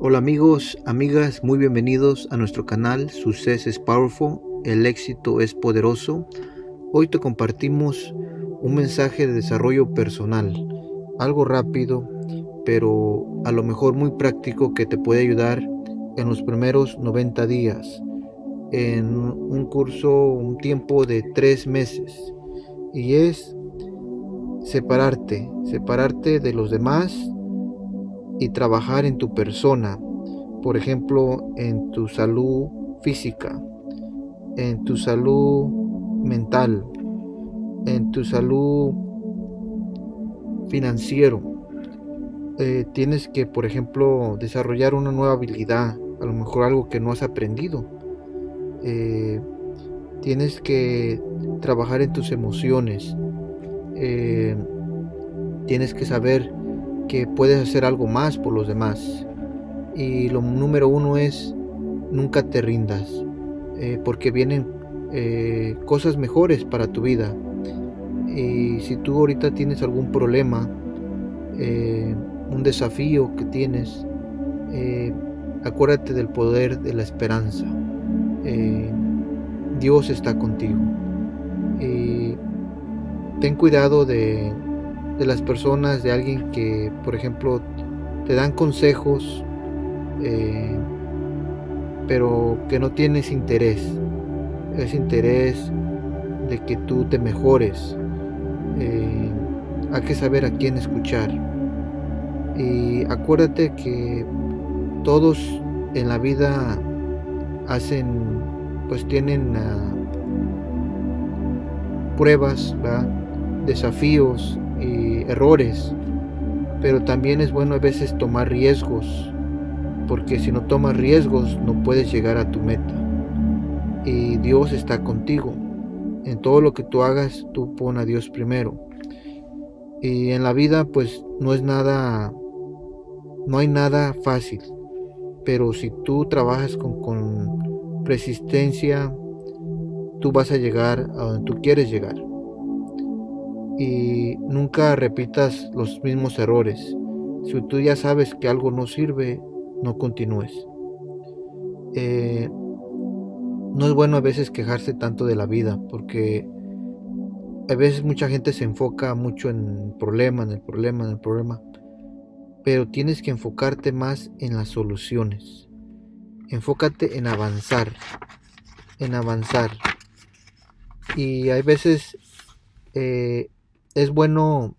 Hola amigos, amigas, muy bienvenidos a nuestro canal Success is Powerful, el éxito es poderoso. Hoy te compartimos un mensaje de desarrollo personal, algo rápido, pero a lo mejor muy práctico que te puede ayudar en los primeros 90 días, en un curso, un tiempo de 3 meses. Y es separarte, separarte de los demás, y trabajar en tu persona, por ejemplo, en tu salud física, en tu salud mental, en tu salud financiero. Eh, tienes que, por ejemplo, desarrollar una nueva habilidad, a lo mejor algo que no has aprendido. Eh, tienes que trabajar en tus emociones. Eh, tienes que saber que puedes hacer algo más por los demás. Y lo número uno es nunca te rindas, eh, porque vienen eh, cosas mejores para tu vida. Y si tú ahorita tienes algún problema, eh, un desafío que tienes, acuérdate del poder de la esperanza. Dios está contigo. Y ten cuidado de de las personas, de alguien que, por ejemplo, te dan consejos, eh, pero que no tienes interés. Es interés de que tú te mejores. Eh, hay que saber a quién escuchar. Y acuérdate que todos en la vida hacen, pues tienen ah, pruebas, desafíos, eh, errores, pero también es bueno a veces tomar riesgos, porque si no tomas riesgos no puedes llegar a tu meta. Y Dios está contigo. En todo lo que tú hagas, tú pon a Dios primero. Y en la vida pues no es nada, no hay nada fácil, pero si tú trabajas con, con persistencia, tú vas a llegar a donde tú quieres llegar y nunca repitas los mismos errores. Si tú ya sabes que algo no sirve, no continúes. Eh, no es bueno a veces quejarse tanto de la vida, porque a veces mucha gente se enfoca mucho en el problema, en el problema, en el problema, pero tienes que enfocarte más en las soluciones. Enfócate en avanzar, en avanzar. Y hay veces eh, es bueno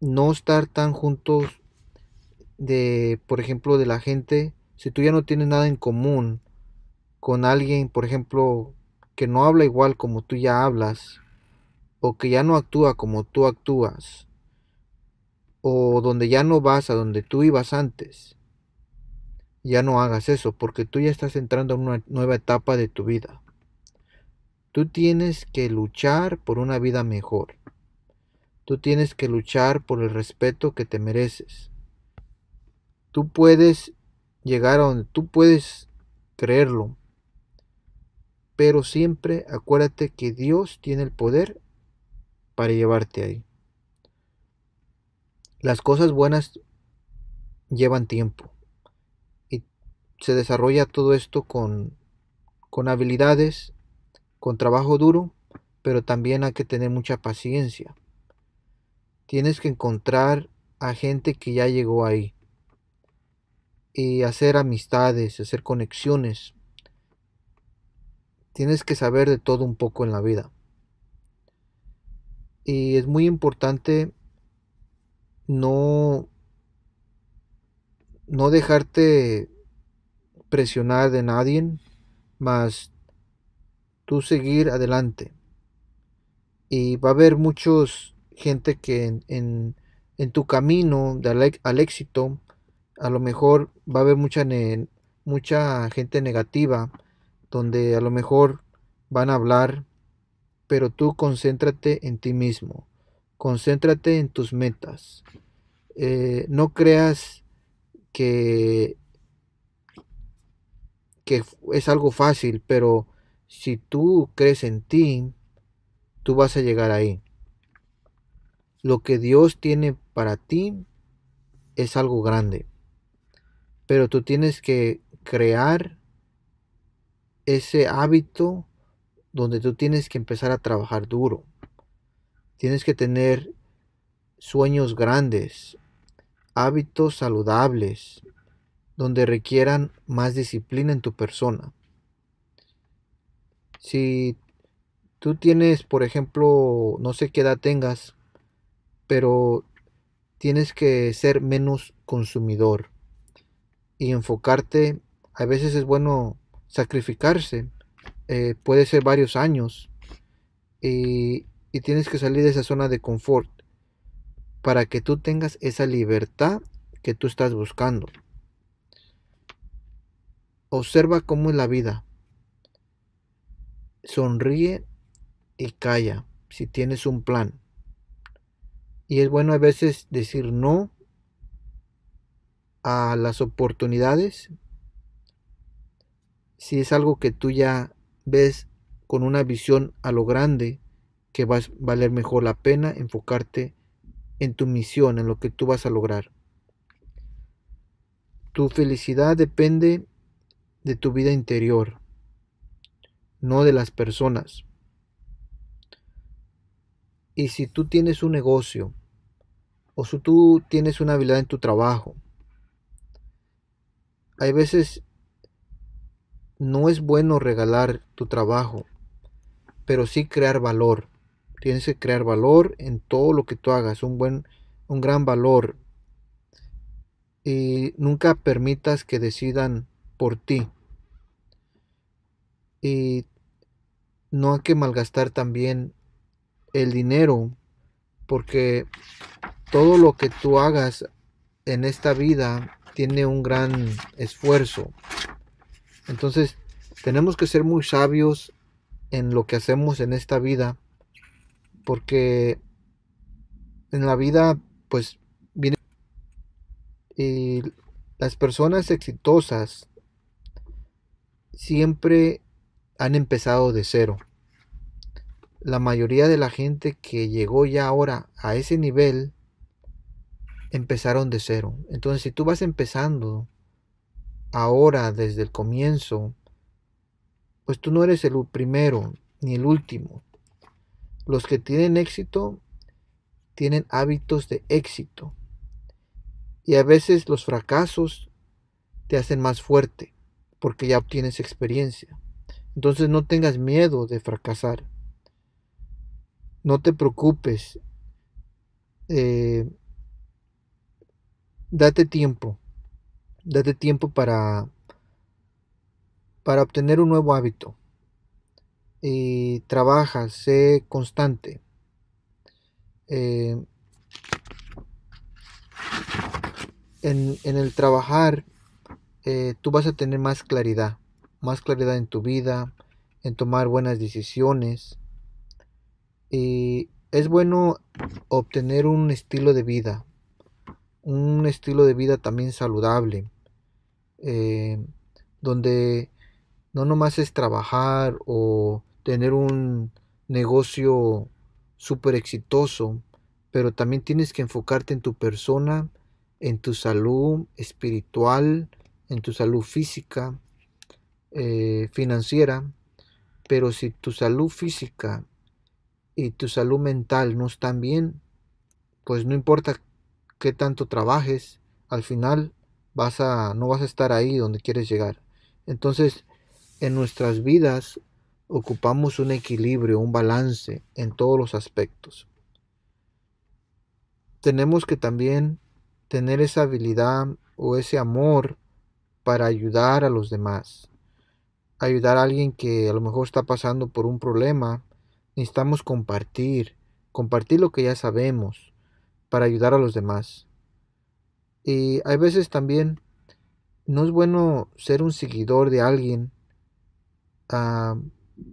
no estar tan juntos de, por ejemplo, de la gente. Si tú ya no tienes nada en común con alguien, por ejemplo, que no habla igual como tú ya hablas, o que ya no actúa como tú actúas, o donde ya no vas a donde tú ibas antes, ya no hagas eso, porque tú ya estás entrando en una nueva etapa de tu vida. Tú tienes que luchar por una vida mejor. Tú tienes que luchar por el respeto que te mereces. Tú puedes llegar a donde tú puedes creerlo. Pero siempre acuérdate que Dios tiene el poder para llevarte ahí. Las cosas buenas llevan tiempo. Y se desarrolla todo esto con, con habilidades con trabajo duro, pero también hay que tener mucha paciencia. Tienes que encontrar a gente que ya llegó ahí y hacer amistades, hacer conexiones. Tienes que saber de todo un poco en la vida. Y es muy importante no no dejarte presionar de nadie, más tú seguir adelante. Y va a haber muchos gente que en, tu camino de e-, al, éxito, a lo mejor va a haber mucha, mucha gente negativa, donde a lo mejor van a hablar, pero tú concéntrate en ti mismo, concéntrate en tus metas. Eh, no creas que, que es algo fácil, pero si tú crees en ti, tú vas a llegar ahí. Lo que Dios tiene para ti es algo grande. Pero tú tienes que crear ese hábito donde tú tienes que empezar a trabajar duro. Tienes que tener sueños grandes, hábitos saludables, donde requieran más disciplina en tu persona. Si tú tienes, por ejemplo, no sé qué edad tengas, pero tienes que ser menos consumidor y enfocarte. A veces es bueno sacrificarse, eh, puede ser varios años, y tienes que salir de esa zona de confort para que tú tengas esa libertad que tú estás buscando. Observa cómo es la vida sonríe y calla si tienes un plan. Y es bueno a veces decir no a las oportunidades si es algo que tú ya ves con una visión a lo grande que va a valer mejor la pena enfocarte en tu misión, en lo que tú vas a lograr. Tu felicidad depende de tu vida interior no de las personas. Y si tú tienes un negocio, o si tú tienes una habilidad en tu trabajo, hay veces no es bueno regalar tu trabajo, pero sí crear valor. Tienes que crear valor en todo lo que tú hagas, un buen, un gran valor. Y nunca permitas que decidan por ti. Y no hay que malgastar también el dinero, porque todo lo que tú hagas en esta vida tiene un gran esfuerzo. Entonces, tenemos que ser muy sabios en lo que hacemos en esta vida, porque en la vida, pues, viene... Y las personas exitosas siempre han empezado de cero. La mayoría de la gente que llegó ya ahora a ese nivel empezaron de cero. Entonces, si tú vas empezando ahora desde el comienzo, pues tú no eres el primero ni el último. Los que tienen éxito tienen hábitos de éxito. Y a veces los fracasos te hacen más fuerte porque ya obtienes experiencia. Entonces no tengas miedo de fracasar. No te preocupes. Eh, date tiempo. Date tiempo para, para obtener un nuevo hábito. Y trabaja, sé constante. Eh, en, el trabajar, eh, tú vas a tener más claridad más claridad en tu vida, en tomar buenas decisiones. Y es bueno obtener un estilo de vida, un estilo de vida también saludable, eh, donde no nomás es trabajar o tener un negocio súper exitoso, pero también tienes que enfocarte en tu persona, en tu salud espiritual, en tu salud física, eh, financiera, pero si tu salud física y tu salud mental no están bien, pues no importa qué tanto trabajes, al final vas a, no vas a estar ahí donde quieres llegar. Entonces, en nuestras vidas ocupamos un equilibrio, un balance en todos los aspectos. Tenemos que también tener esa habilidad o ese amor para ayudar a los demás ayudar a alguien que a lo mejor está pasando por un problema, necesitamos compartir, compartir lo que ya sabemos para ayudar a los demás. Y hay veces también no es bueno ser un seguidor de alguien, ah,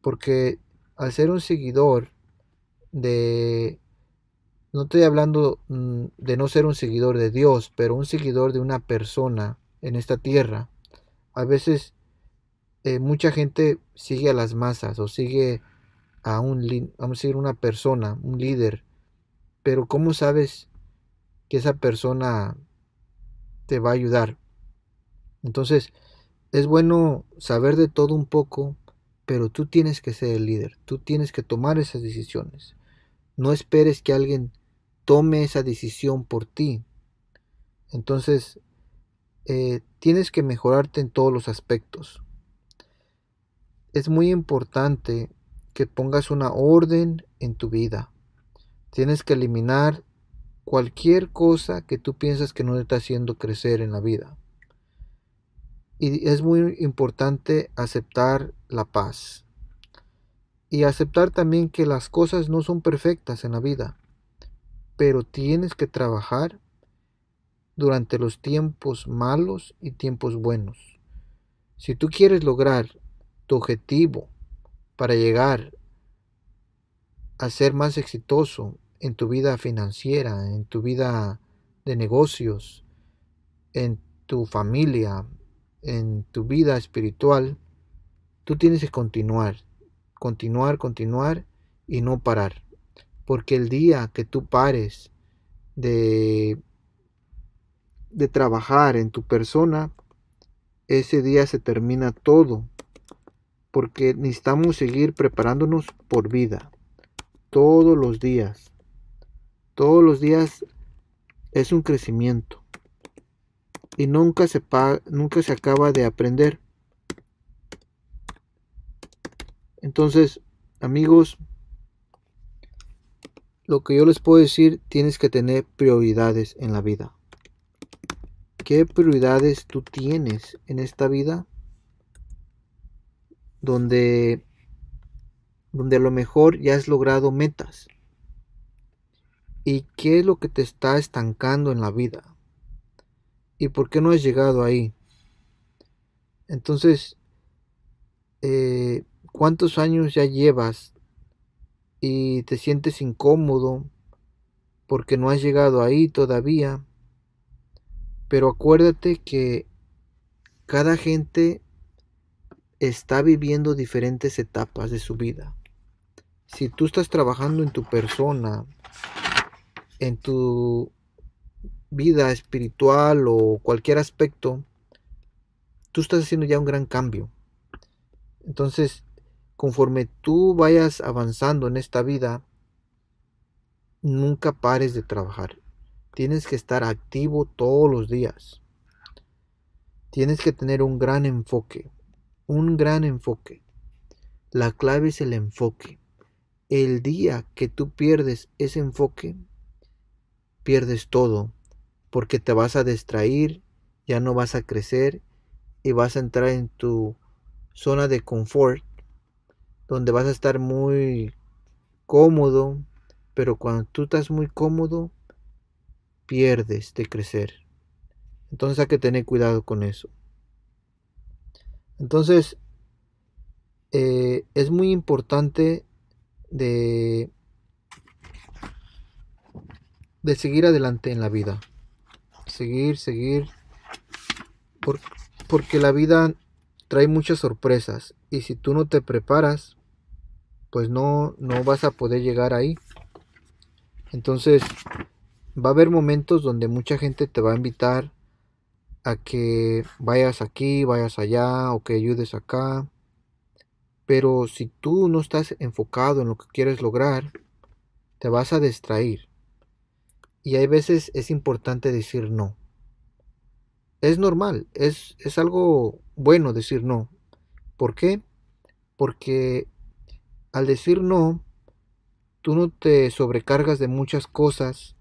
porque al ser un seguidor de... No estoy hablando mm, de no ser un seguidor de Dios, pero un seguidor de una persona en esta tierra. A veces eh, mucha gente sigue a las masas o sigue a un, vamos una persona, un líder, pero ¿cómo sabes que esa persona te va a ayudar? Entonces, es bueno saber de todo un poco, pero tú tienes que ser el líder, tú tienes que tomar esas decisiones. No esperes que alguien tome esa decisión por ti. Entonces, eh, tienes que mejorarte en todos los aspectos. Es muy importante que pongas una orden en tu vida. Tienes que eliminar cualquier cosa que tú piensas que no te está haciendo crecer en la vida. Y es muy importante aceptar la paz. Y aceptar también que las cosas no son perfectas en la vida. Pero tienes que trabajar durante los tiempos malos y tiempos buenos. Si tú quieres lograr tu objetivo para llegar a ser más exitoso en tu vida financiera, en tu vida de negocios, en tu familia, en tu vida espiritual, tú tienes que continuar, continuar, continuar y no parar. Porque el día que tú pares de, de trabajar en tu persona, ese día se termina todo porque necesitamos seguir preparándonos por vida todos los días. Todos los días es un crecimiento y nunca se, nunca se acaba de aprender. Entonces, amigos, lo que yo les puedo decir, tienes que tener prioridades en la vida. ¿Qué prioridades tú tienes en esta vida? donde, donde a lo mejor ya has logrado metas. ¿Y qué es lo que te está estancando en la vida? ¿Y por qué no has llegado ahí? Entonces, eh, ¿cuántos años ya llevas y te sientes incómodo porque no has llegado ahí todavía? Pero acuérdate que cada gente está viviendo diferentes etapas de su vida. Si tú estás trabajando en tu persona, en tu vida espiritual o cualquier aspecto, tú estás haciendo ya un gran cambio. Entonces, conforme tú vayas avanzando en esta vida, nunca pares de trabajar. Tienes que estar activo todos los días. Tienes que tener un gran enfoque un gran enfoque. La clave es el enfoque. El día que tú pierdes ese enfoque, pierdes todo, porque te vas a distraer, ya no vas a crecer y vas a entrar en tu zona de confort, donde vas a estar muy cómodo, pero cuando tú estás muy cómodo, pierdes de crecer. Entonces hay que tener cuidado con eso. Entonces, eh, es muy importante de, de seguir adelante en la vida. Seguir, seguir. porque la vida trae muchas sorpresas. Y si tú no te preparas, pues no, no vas a poder llegar ahí. Entonces, va a haber momentos donde mucha gente te va a invitar a que vayas aquí, vayas allá o que ayudes acá. Pero si tú no estás enfocado en lo que quieres lograr, te vas a distraer. Y hay veces es importante decir no. Es normal, es, es algo bueno decir no. ¿Por qué? Porque al decir no, tú no te sobrecargas de muchas cosas.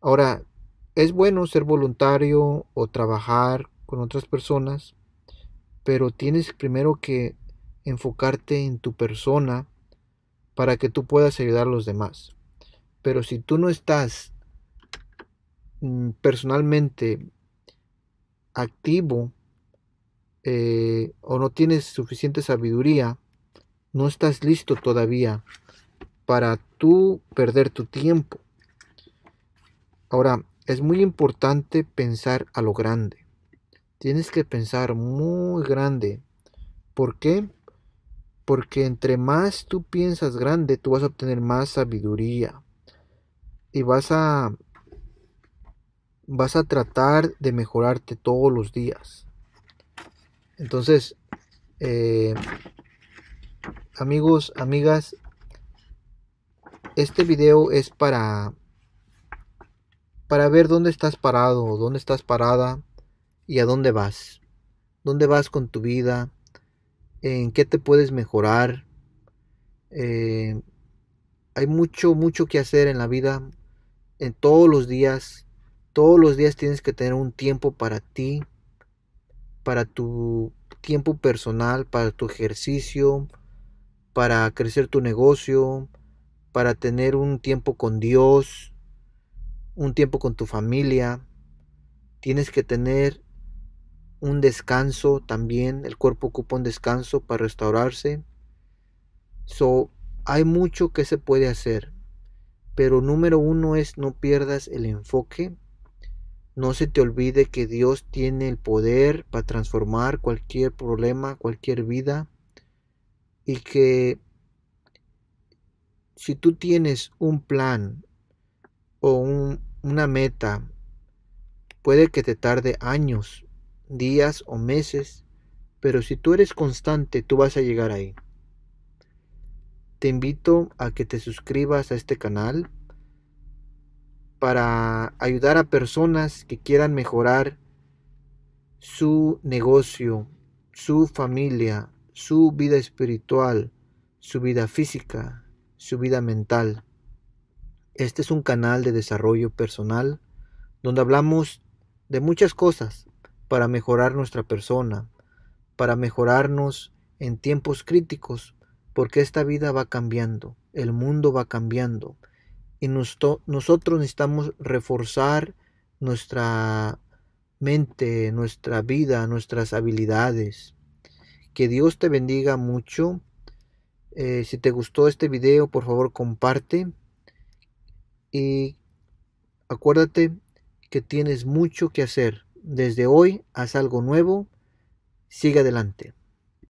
Ahora, es bueno ser voluntario o trabajar con otras personas, pero tienes primero que enfocarte en tu persona para que tú puedas ayudar a los demás. Pero si tú no estás mm, personalmente activo eh, o no tienes suficiente sabiduría, no estás listo todavía para tú perder tu tiempo. Ahora, es muy importante pensar a lo grande. Tienes que pensar muy grande. ¿Por qué? Porque entre más tú piensas grande, tú vas a obtener más sabiduría. Y vas a vas a tratar de mejorarte todos los días. Entonces, eh, amigos, amigas, este video es para para ver dónde estás parado, dónde estás parada y a dónde vas. ¿Dónde vas con tu vida? ¿En qué te puedes mejorar? Eh, hay mucho, mucho que hacer en la vida, en todos los días. Todos los días tienes que tener un tiempo para ti, para tu tiempo personal, para tu ejercicio, para crecer tu negocio, para tener un tiempo con Dios, un tiempo con tu familia, tienes que tener un descanso también, el cuerpo ocupa un descanso para restaurarse. So, hay mucho que se puede hacer, pero número uno es no pierdas el enfoque, no se te olvide que Dios tiene el poder para transformar cualquier problema, cualquier vida, y que si tú tienes un plan o un, una meta. Puede que te tarde años, días o meses, pero si tú eres constante, tú vas a llegar ahí. Te invito a que te suscribas a este canal para ayudar a personas que quieran mejorar su negocio, su familia, su vida espiritual, su vida física, su vida mental. Este es un canal de desarrollo personal donde hablamos de muchas cosas para mejorar nuestra persona, para mejorarnos en tiempos críticos, porque esta vida va cambiando, el mundo va cambiando y nosotros necesitamos reforzar nuestra mente, nuestra vida, nuestras habilidades. Que Dios te bendiga mucho. Eh, si te gustó este video, por favor comparte y acuérdate que tienes mucho que hacer. Desde hoy haz algo nuevo, sigue adelante.